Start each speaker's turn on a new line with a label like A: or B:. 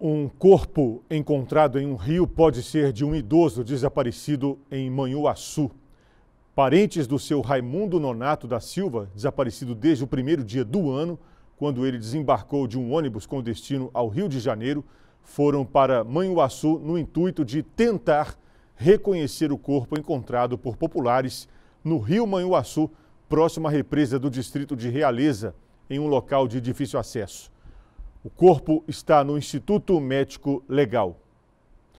A: Um corpo encontrado em um rio pode ser de um idoso desaparecido em Manhuaçu. Parentes do seu Raimundo Nonato da Silva, desaparecido desde o primeiro dia do ano, quando ele desembarcou de um ônibus com destino ao Rio de Janeiro, foram para Manhuaçu no intuito de tentar reconhecer o corpo encontrado por populares no Rio Manhuaçu, próxima represa do distrito de Realeza, em um local de difícil acesso. O corpo está no Instituto Médico Legal.